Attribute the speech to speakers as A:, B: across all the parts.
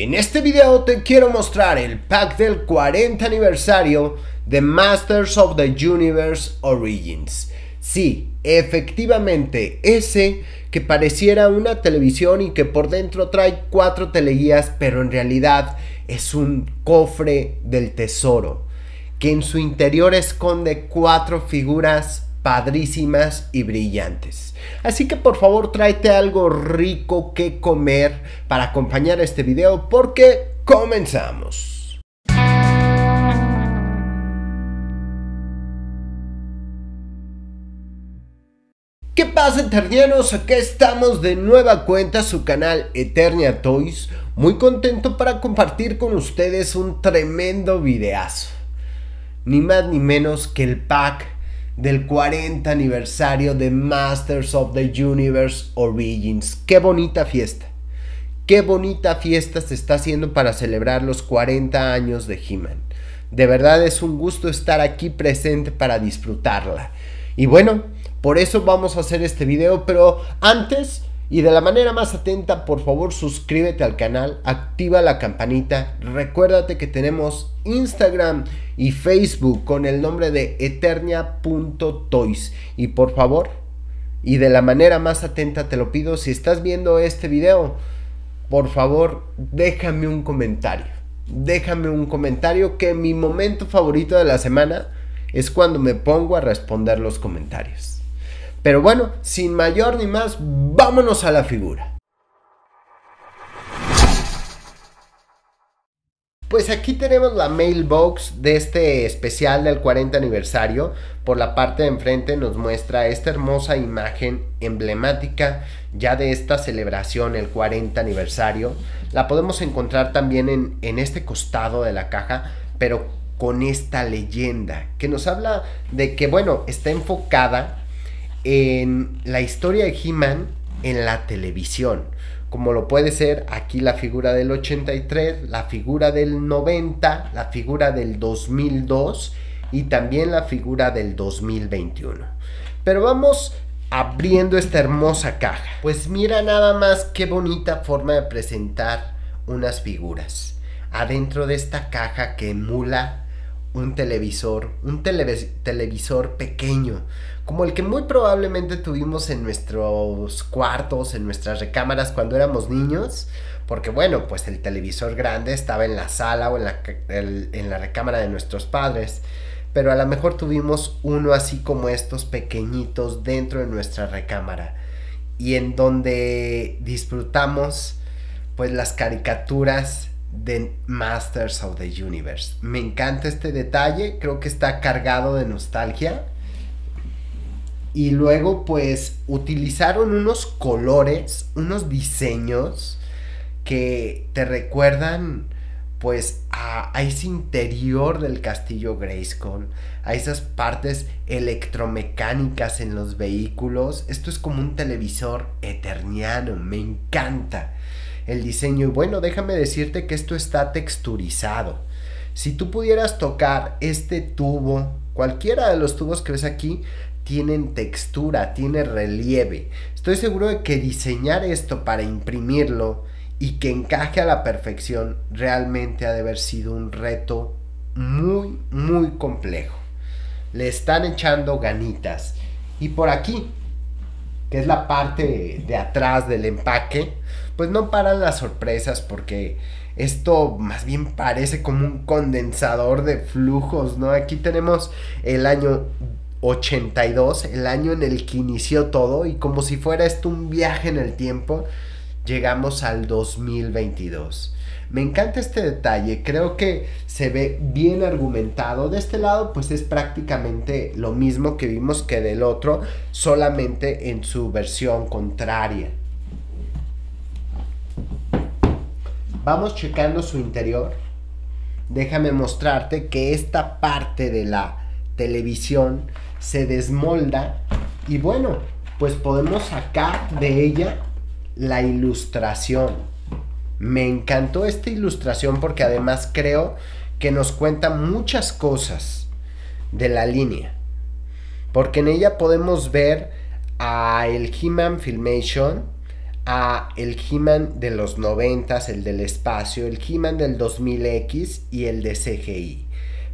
A: En este video te quiero mostrar el pack del 40 aniversario de Masters of the Universe Origins. Sí, efectivamente, ese que pareciera una televisión y que por dentro trae cuatro teleguías, pero en realidad es un cofre del tesoro, que en su interior esconde cuatro figuras padrísimas y brillantes. Así que por favor tráete algo rico que comer para acompañar este video porque comenzamos. ¿Qué pasa Eternianos? Aquí estamos de nueva cuenta su canal Eternia Toys Muy contento para compartir con ustedes un tremendo videazo Ni más ni menos que el pack del 40 aniversario de Masters of the Universe Origins. Qué bonita fiesta. Qué bonita fiesta se está haciendo para celebrar los 40 años de He-Man. De verdad es un gusto estar aquí presente para disfrutarla. Y bueno, por eso vamos a hacer este video, pero antes y de la manera más atenta, por favor suscríbete al canal, activa la campanita, recuérdate que tenemos Instagram y Facebook con el nombre de eternia.toys. Y por favor, y de la manera más atenta te lo pido, si estás viendo este video, por favor déjame un comentario. Déjame un comentario que mi momento favorito de la semana es cuando me pongo a responder los comentarios. Pero bueno, sin mayor ni más, vámonos a la figura. Pues aquí tenemos la mailbox de este especial del 40 aniversario. Por la parte de enfrente nos muestra esta hermosa imagen emblemática ya de esta celebración, el 40 aniversario. La podemos encontrar también en, en este costado de la caja, pero con esta leyenda que nos habla de que, bueno, está enfocada en la historia de He-Man en la televisión, como lo puede ser aquí la figura del 83, la figura del 90, la figura del 2002 y también la figura del 2021. Pero vamos abriendo esta hermosa caja. Pues mira nada más qué bonita forma de presentar unas figuras. Adentro de esta caja que emula un televisor, un televisor pequeño, como el que muy probablemente tuvimos en nuestros cuartos, en nuestras recámaras cuando éramos niños, porque bueno, pues el televisor grande estaba en la sala o en la, en la recámara de nuestros padres, pero a lo mejor tuvimos uno así como estos pequeñitos dentro de nuestra recámara y en donde disfrutamos pues las caricaturas de Masters of the Universe. Me encanta este detalle, creo que está cargado de nostalgia y luego pues utilizaron unos colores, unos diseños que te recuerdan pues a, ese interior del castillo Grayskull, a esas partes electromecánicas en los vehículos. Esto es como un televisor eterniano, me encanta el diseño. Y bueno, déjame decirte que esto está texturizado. Si tú pudieras tocar este tubo, cualquiera de los tubos que ves aquí, tienen textura, tiene relieve. Estoy seguro de que diseñar esto para imprimirlo y que encaje a la perfección realmente ha de haber sido un reto muy, muy complejo. Le están echando ganitas. Y por aquí, que es la parte de atrás del empaque, pues no paran las sorpresas porque esto más bien parece como un condensador de flujos, ¿no? Aquí tenemos el año 82, el año en el que inició todo, y como si fuera esto un viaje en el tiempo, llegamos al 2022. Me encanta este detalle, creo que se ve bien argumentado. De este lado, pues es prácticamente lo mismo que vimos que del otro, solamente en su versión contraria. Vamos checando su interior. Déjame mostrarte que esta parte de la televisión se desmolda y bueno, pues podemos sacar de ella la ilustración. Me encantó esta ilustración porque además creo que nos cuenta muchas cosas de la línea. Porque en ella podemos ver a el He-Man Filmation, a el He-Man de los 90, el del espacio, el He-Man del 2000X y el de CGI.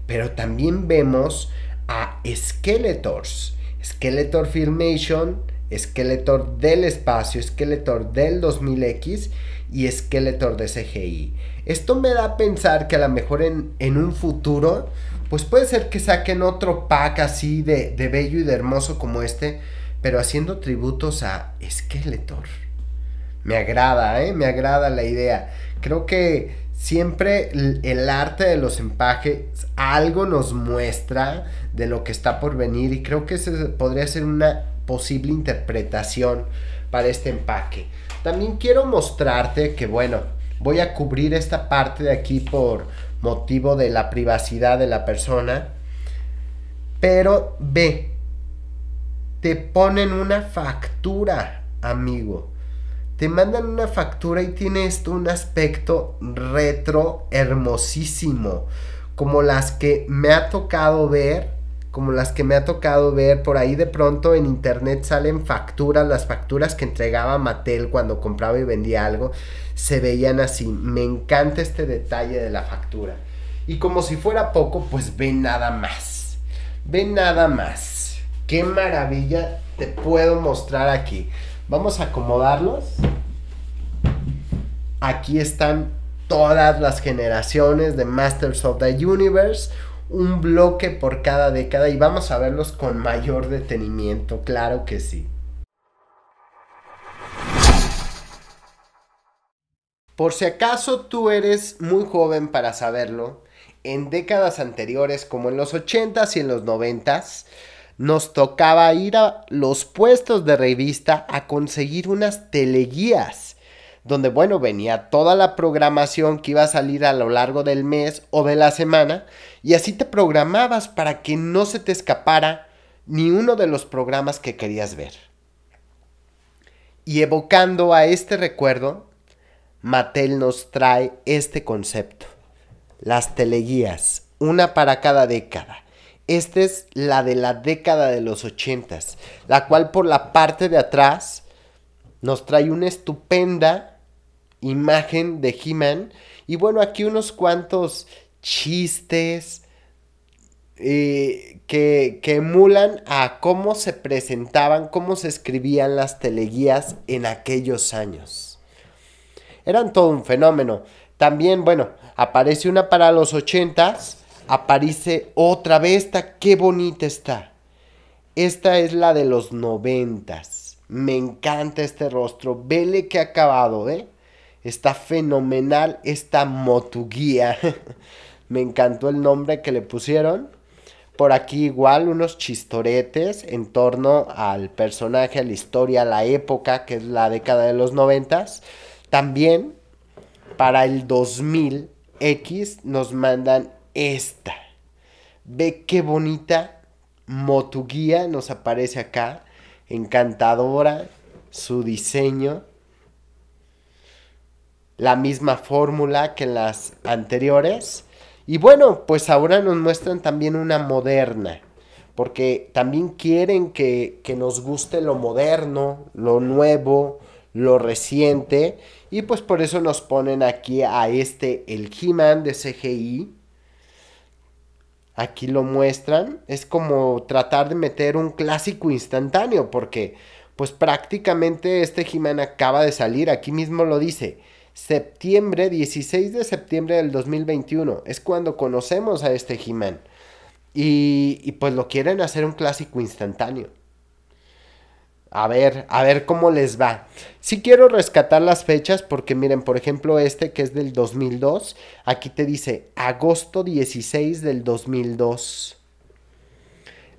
A: Pero también vemos a Skeletors. Skeletor Filmation, Skeletor del espacio, Skeletor del 2000X y Skeletor de CGI. Esto me da a pensar que a lo mejor en, un futuro, pues puede ser que saquen otro pack así de, de bello y de hermoso como este, pero haciendo tributos a Skeletor. Me agrada, ¿eh? Me agrada la idea. Creo que siempre el, arte de los empaques algo nos muestra de lo que está por venir y creo que se podría ser una posible interpretación para este empaque. También quiero mostrarte que bueno, voy a cubrir esta parte de aquí por motivo de la privacidad de la persona, pero ve, te ponen una factura, amigo te mandan una factura y tiene esto un aspecto retro hermosísimo, como las que me ha tocado ver, como las que me ha tocado ver por ahí de pronto en internet salen facturas, las facturas que entregaba Mattel cuando compraba y vendía algo, se veían así. Me encanta este detalle de la factura. Y como si fuera poco, pues ve nada más. Ve nada más. Qué maravilla te puedo mostrar aquí. Vamos a acomodarlos. Aquí están todas las generaciones de Masters of the Universe. Un bloque por cada década y vamos a verlos con mayor detenimiento, claro que sí. Por si acaso tú eres muy joven para saberlo, en décadas anteriores como en los 80s y en los 90 nos tocaba ir a los puestos de revista a conseguir unas teleguías, donde bueno, venía toda la programación que iba a salir a lo largo del mes o de la semana, y así te programabas para que no se te escapara ni uno de los programas que querías ver. Y evocando a este recuerdo, Mattel nos trae este concepto, las teleguías, una para cada década esta es la de la década de los ochentas, la cual por la parte de atrás nos trae una estupenda imagen de He-Man. Y bueno, aquí unos cuantos chistes eh, que, que emulan a cómo se presentaban, cómo se escribían las teleguías en aquellos años. Eran todo un fenómeno. También, bueno, aparece una para los ochentas aparece otra vez esta. ¡Qué bonita está! Esta es la de los noventas. Me encanta este rostro. Vele que acabado, ¿eh? Está fenomenal esta motuguía. Me encantó el nombre que le pusieron. Por aquí igual unos chistoretes en torno al personaje, a la historia, a la época, que es la década de los noventas. También para el 2000X nos mandan esta. Ve qué bonita motuguía nos aparece acá. Encantadora su diseño. La misma fórmula que las anteriores. Y bueno, pues ahora nos muestran también una moderna. Porque también quieren que, que nos guste lo moderno, lo nuevo, lo reciente. Y pues por eso nos ponen aquí a este, el He-Man de CGI Aquí lo muestran. Es como tratar de meter un clásico instantáneo porque pues prácticamente este he acaba de salir. Aquí mismo lo dice. Septiembre, 16 de septiembre del 2021. Es cuando conocemos a este he y, y, pues lo quieren hacer un clásico instantáneo a ver, a ver cómo les va. si quiero rescatar las fechas porque miren, por ejemplo, este que es del 2002, aquí te dice agosto 16 del 2002.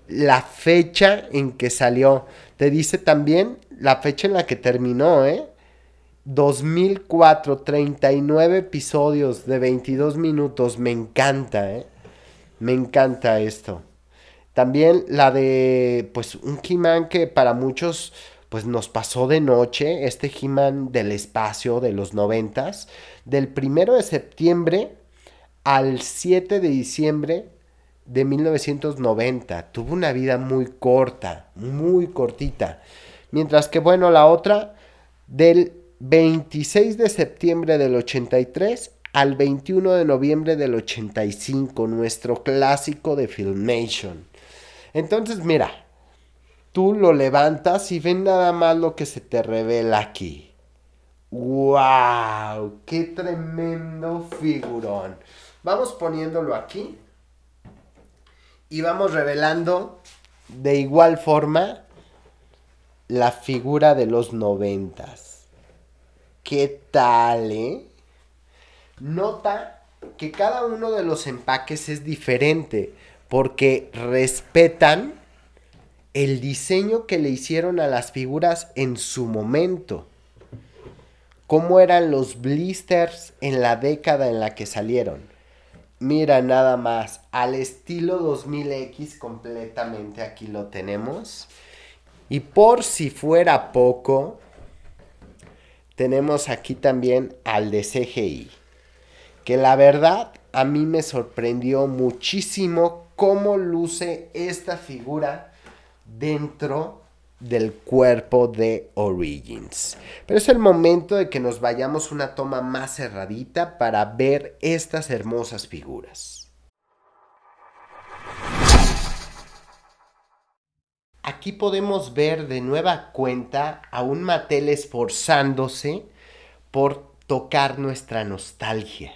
A: La fecha en que salió, te dice también la fecha en la que terminó, ¿eh? 2004, 39 episodios de 22 minutos, me encanta, ¿eh? Me encanta esto. También la de, pues, un He-Man que para muchos, pues, nos pasó de noche. Este He-Man del espacio de los noventas. Del primero de septiembre al 7 de diciembre de 1990. Tuvo una vida muy corta, muy cortita. Mientras que, bueno, la otra, del 26 de septiembre del 83 al 21 de noviembre del 85, nuestro clásico de Filmation. Entonces, mira, tú lo levantas y ven nada más lo que se te revela aquí. ¡Wow! ¡Qué tremendo figurón! Vamos poniéndolo aquí y vamos revelando de igual forma la figura de los noventas. ¿Qué tal, eh? Nota que cada uno de los empaques es diferente porque respetan el diseño que le hicieron a las figuras en su momento. ¿Cómo eran los blisters en la década en la que salieron? Mira nada más, al estilo 2000X completamente aquí lo tenemos. Y por si fuera poco, tenemos aquí también al de CGI. Que la verdad a mí me sorprendió muchísimo cómo luce esta figura dentro del cuerpo de Origins. Pero es el momento de que nos vayamos una toma más cerradita para ver estas hermosas figuras. Aquí podemos ver de nueva cuenta a un Mattel esforzándose por tocar nuestra nostalgia.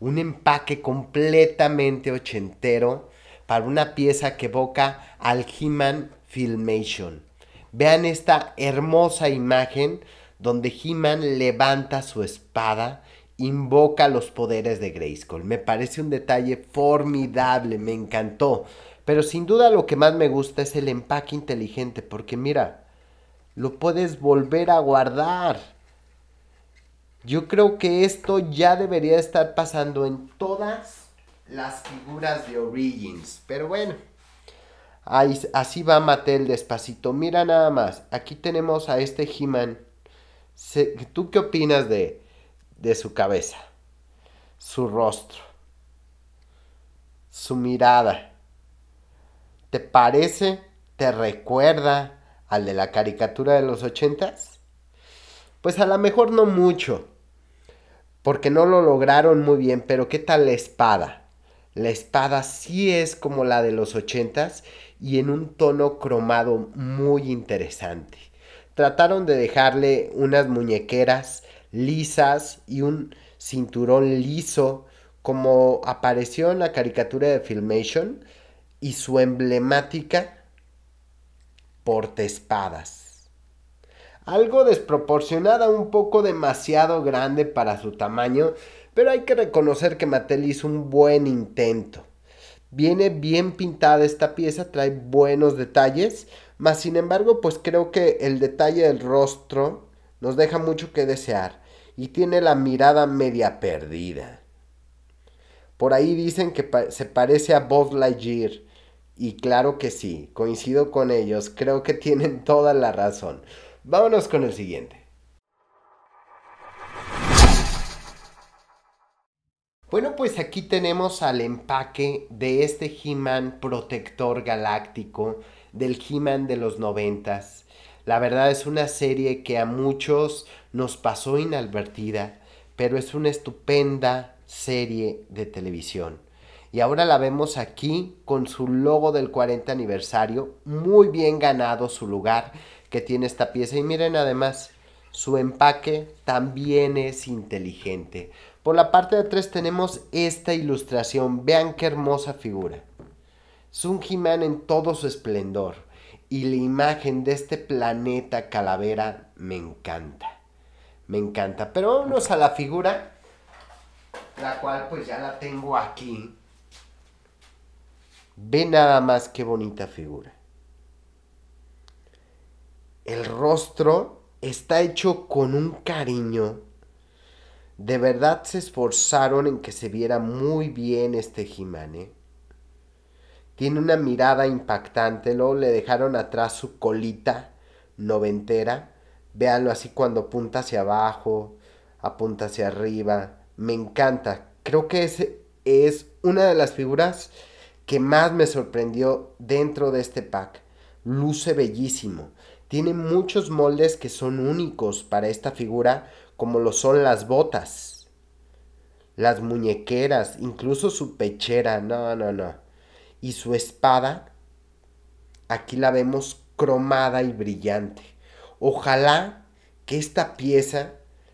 A: Un empaque completamente ochentero para una pieza que evoca al He-Man Filmation. Vean esta hermosa imagen donde He-Man levanta su espada, invoca los poderes de Greyskull. Me parece un detalle formidable, me encantó. Pero sin duda lo que más me gusta es el empaque inteligente, porque mira, lo puedes volver a guardar. Yo creo que esto ya debería estar pasando en todas las figuras de Origins. Pero bueno, así va Mattel despacito. Mira nada más, aquí tenemos a este He-Man. ¿Tú qué opinas de, de su cabeza? Su rostro. Su mirada. ¿Te parece? ¿Te recuerda al de la caricatura de los ochentas? Pues a lo mejor no mucho porque no lo lograron muy bien, pero ¿qué tal la espada? La espada sí es como la de los ochentas y en un tono cromado muy interesante. Trataron de dejarle unas muñequeras lisas y un cinturón liso como apareció en la caricatura de Filmation y su emblemática porte espadas. Algo desproporcionada, un poco demasiado grande para su tamaño, pero hay que reconocer que Mattel hizo un buen intento. Viene bien pintada esta pieza, trae buenos detalles, más sin embargo, pues creo que el detalle del rostro nos deja mucho que desear y tiene la mirada media perdida. Por ahí dicen que se parece a Bob y claro que sí, coincido con ellos, creo que tienen toda la razón. Vámonos con el siguiente. Bueno, pues aquí tenemos al empaque de este He-Man protector galáctico, del He-Man de los noventas. La verdad es una serie que a muchos nos pasó inadvertida, pero es una estupenda serie de televisión. Y ahora la vemos aquí con su logo del 40 aniversario, muy bien ganado su lugar que tiene esta pieza. Y miren además, su empaque también es inteligente por la parte de atrás tenemos esta ilustración. Vean qué hermosa figura. Es un man en todo su esplendor. Y la imagen de este planeta calavera me encanta. Me encanta. Pero vámonos a la figura. La cual pues ya la tengo aquí. Ve nada más qué bonita figura. El rostro está hecho con un cariño de verdad se esforzaron en que se viera muy bien este Jimane. ¿eh? Tiene una mirada impactante, Lo le dejaron atrás su colita noventera. Véanlo así cuando apunta hacia abajo, apunta hacia arriba. Me encanta. Creo que ese es una de las figuras que más me sorprendió dentro de este pack. Luce bellísimo. Tiene muchos moldes que son únicos para esta figura, como lo son las botas, las muñequeras, incluso su pechera, no, no, no. Y su espada, aquí la vemos cromada y brillante. Ojalá que esta pieza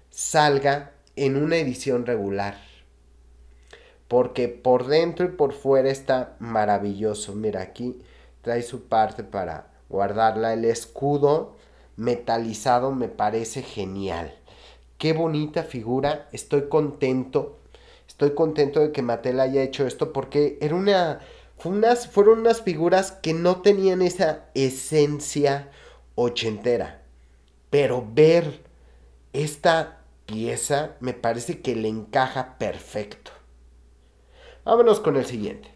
A: salga en una edición regular. Porque por dentro y por fuera está maravilloso. Mira, aquí trae su parte para guardarla. El escudo metalizado me parece genial qué bonita figura, estoy contento, estoy contento de que Mattel haya hecho esto porque era unas, fueron unas figuras que no tenían esa esencia ochentera, pero ver esta pieza me parece que le encaja perfecto. Vámonos con el siguiente.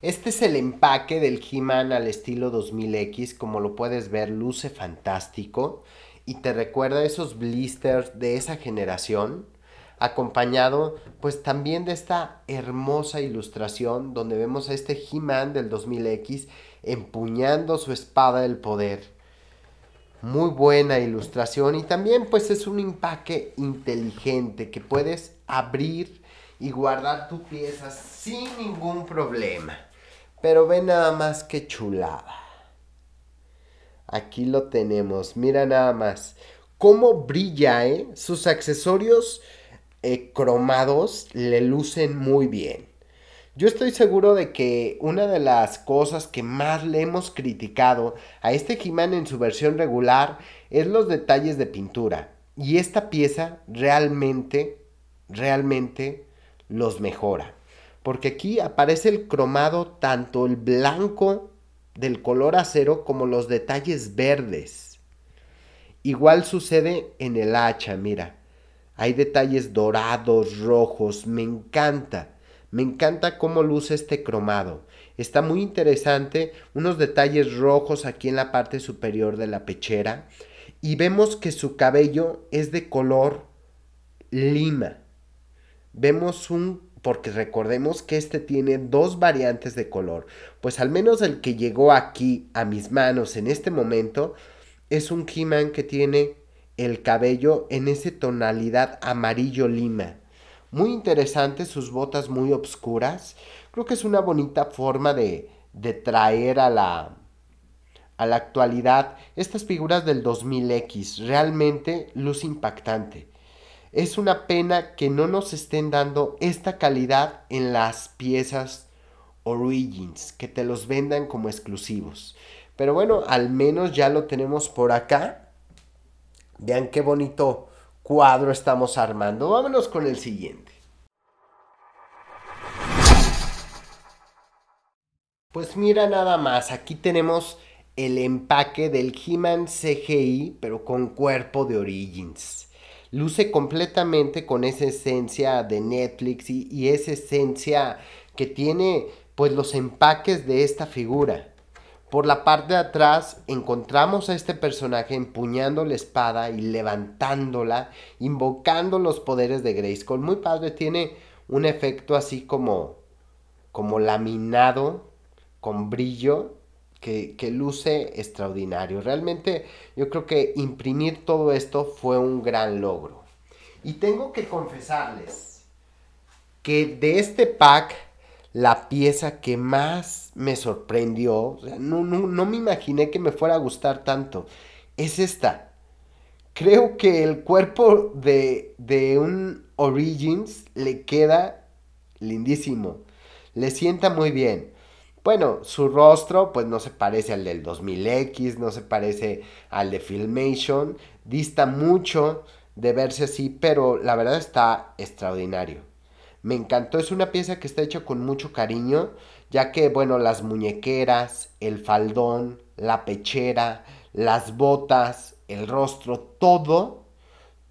A: Este es el empaque del He-Man al estilo 2000X, como lo puedes ver, luce fantástico y te recuerda esos blisters de esa generación, acompañado pues también de esta hermosa ilustración donde vemos a este He-Man del 2000X empuñando su espada del poder. Muy buena ilustración y también pues es un empaque inteligente que puedes abrir y guardar tu pieza sin ningún problema. Pero ve nada más que chulada. Aquí lo tenemos, mira nada más. Cómo brilla, ¿eh? Sus accesorios eh, cromados le lucen muy bien. Yo estoy seguro de que una de las cosas que más le hemos criticado a este he en su versión regular es los detalles de pintura. Y esta pieza realmente, realmente los mejora. Porque aquí aparece el cromado, tanto el blanco del color acero como los detalles verdes. Igual sucede en el hacha, mira. Hay detalles dorados, rojos, me encanta. Me encanta cómo luce este cromado. Está muy interesante, unos detalles rojos aquí en la parte superior de la pechera. Y vemos que su cabello es de color lima. Vemos un porque recordemos que este tiene dos variantes de color, pues al menos el que llegó aquí a mis manos en este momento es un He-Man que tiene el cabello en esa tonalidad amarillo lima. Muy interesante, sus botas muy oscuras. Creo que es una bonita forma de, traer a la, a la actualidad estas figuras del 2000X. Realmente luz impactante. Es una pena que no nos estén dando esta calidad en las piezas Origins, que te los vendan como exclusivos. Pero bueno, al menos ya lo tenemos por acá. Vean qué bonito cuadro estamos armando. Vámonos con el siguiente. Pues mira nada más, aquí tenemos el empaque del He-Man CGI, pero con cuerpo de Origins luce completamente con esa esencia de Netflix y, esa esencia que tiene pues los empaques de esta figura. Por la parte de atrás encontramos a este personaje empuñando la espada y levantándola, invocando los poderes de Grayskull. Muy padre, tiene un efecto así como como laminado con brillo que, luce extraordinario. Realmente yo creo que imprimir todo esto fue un gran logro. Y tengo que confesarles que de este pack, la pieza que más me sorprendió, no, me imaginé que me fuera a gustar tanto, es esta. Creo que el cuerpo de, de un Origins le queda lindísimo. Le sienta muy bien. Bueno, su rostro pues no se parece al del 2000X, no se parece al de Filmation, dista mucho de verse así, pero la verdad está extraordinario. Me encantó, es una pieza que está hecha con mucho cariño, ya que bueno, las muñequeras, el faldón, la pechera, las botas, el rostro, todo,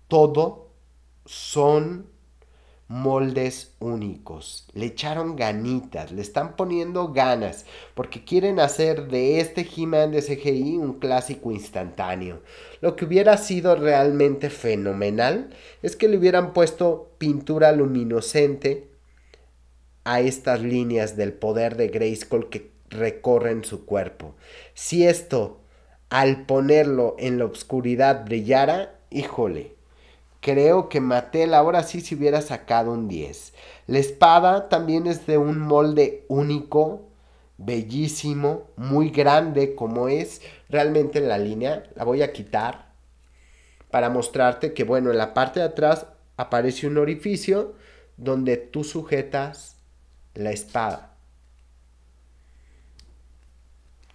A: todo son moldes únicos. Le echaron ganitas, le están poniendo ganas, porque quieren hacer de este He-Man de CGI un clásico instantáneo. Lo que hubiera sido realmente fenomenal es que le hubieran puesto pintura luminocente a estas líneas del poder de Grayskull que recorren su cuerpo. Si esto, al ponerlo en la oscuridad, brillara, híjole, Creo que Mattel ahora sí se hubiera sacado un 10. La espada también es de un molde único, bellísimo, muy grande como es realmente la línea. La voy a quitar para mostrarte que bueno, en la parte de atrás aparece un orificio donde tú sujetas la espada.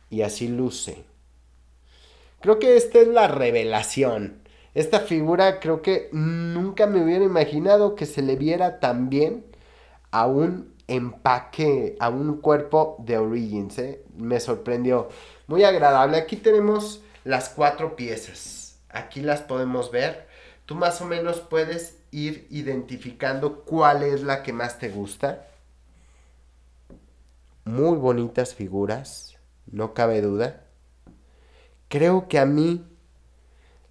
A: Y así luce. Creo que esta es la revelación esta figura creo que nunca me hubiera imaginado que se le viera tan bien a un empaque, a un cuerpo de Origins. ¿eh? Me sorprendió. Muy agradable. Aquí tenemos las cuatro piezas. Aquí las podemos ver. Tú más o menos puedes ir identificando cuál es la que más te gusta. Muy bonitas figuras, no cabe duda. Creo que a mí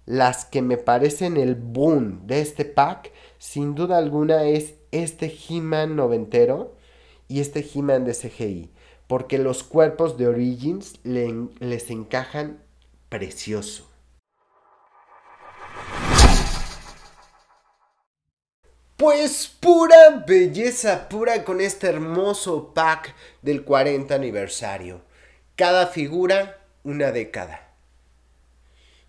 A: las que me parecen el boom de este pack, sin duda alguna, es este He-Man noventero y este He-Man de CGI. Porque los cuerpos de Origins les encajan precioso. Pues pura belleza pura con este hermoso pack del 40 aniversario. Cada figura una década.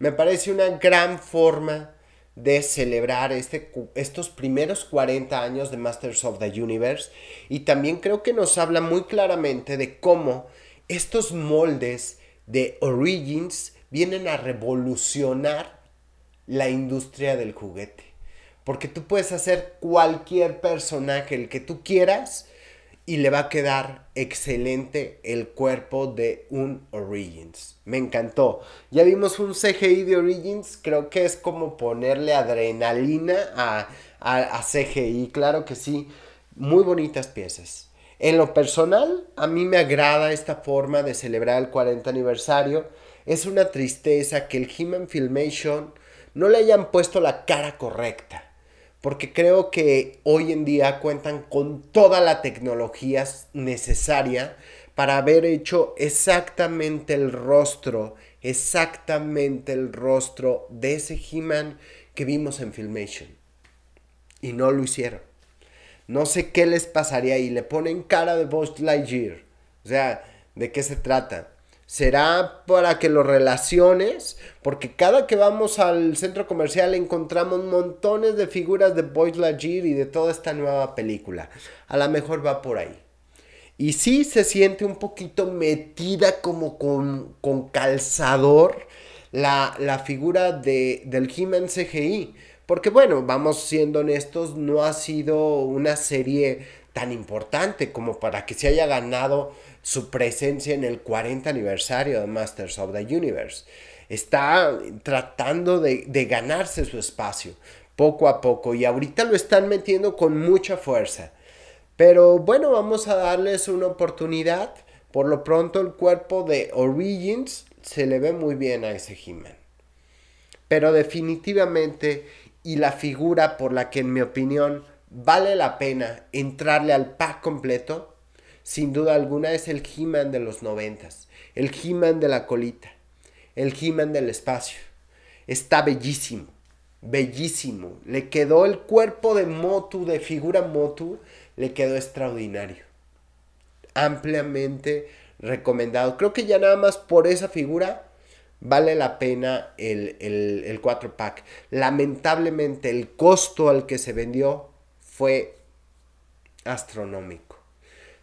A: Me parece una gran forma de celebrar este, estos primeros 40 años de Masters of the Universe y también creo que nos habla muy claramente de cómo estos moldes de Origins vienen a revolucionar la industria del juguete. Porque tú puedes hacer cualquier personaje, el que tú quieras, y le va a quedar excelente el cuerpo de un Origins. Me encantó. Ya vimos un CGI de Origins, creo que es como ponerle adrenalina a, a, CGI, claro que sí. Muy bonitas piezas. En lo personal, a mí me agrada esta forma de celebrar el 40 aniversario. Es una tristeza que el he Filmation no le hayan puesto la cara correcta porque creo que hoy en día cuentan con toda la tecnología necesaria para haber hecho exactamente el rostro, exactamente el rostro de ese He-Man que vimos en Filmation. Y no lo hicieron. No sé qué les pasaría y le ponen cara de Buzz Lightyear. O sea, ¿de qué se trata? será para que lo relaciones, porque cada que vamos al centro comercial encontramos montones de figuras de Boys Lajir y de toda esta nueva película. A lo mejor va por ahí. Y sí se siente un poquito metida como con, calzador la, figura de, del He-Man CGI. Porque bueno, vamos siendo honestos, no ha sido una serie tan importante como para que se haya ganado su presencia en el 40 aniversario de Masters of the Universe. Está tratando de, ganarse su espacio poco a poco y ahorita lo están metiendo con mucha fuerza. Pero bueno, vamos a darles una oportunidad. Por lo pronto el cuerpo de Origins se le ve muy bien a ese He-Man. Pero definitivamente, y la figura por la que en mi opinión vale la pena entrarle al pack completo, sin duda alguna es el He-Man de los noventas, el He-Man de la colita, el He-Man del espacio. Está bellísimo, bellísimo. Le quedó el cuerpo de Motu, de figura Motu, le quedó extraordinario. Ampliamente recomendado. Creo que ya nada más por esa figura vale la pena el, el, el 4 pack. Lamentablemente el costo al que se vendió fue astronómico.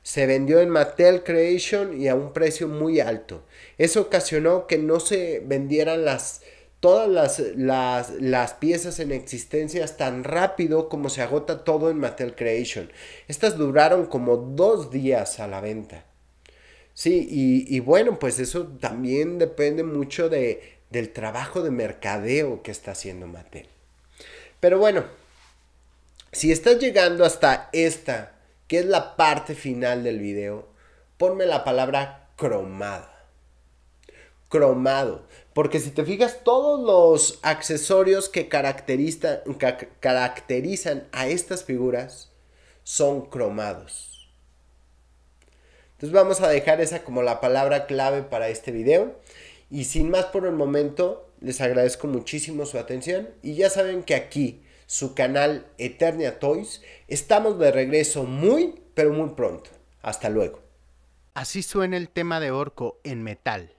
A: Se vendió en Mattel Creation y a un precio muy alto. Eso ocasionó que no se vendieran las, todas las, las, piezas en existencia tan rápido como se agota todo en Mattel Creation. Estas duraron como dos días a la venta. Sí, y, y bueno, pues eso también depende mucho de, del trabajo de mercadeo que está haciendo Mattel. Pero bueno, si estás llegando hasta esta, que es la parte final del video, ponme la palabra cromada. Cromado. Porque si te fijas, todos los accesorios que, que caracterizan a estas figuras son cromados. Entonces vamos a dejar esa como la palabra clave para este video. Y sin más por el momento, les agradezco muchísimo su atención. Y ya saben que aquí su canal Eternia Toys. Estamos de regreso muy, pero muy pronto. Hasta luego. Así suena el tema de Orco en metal.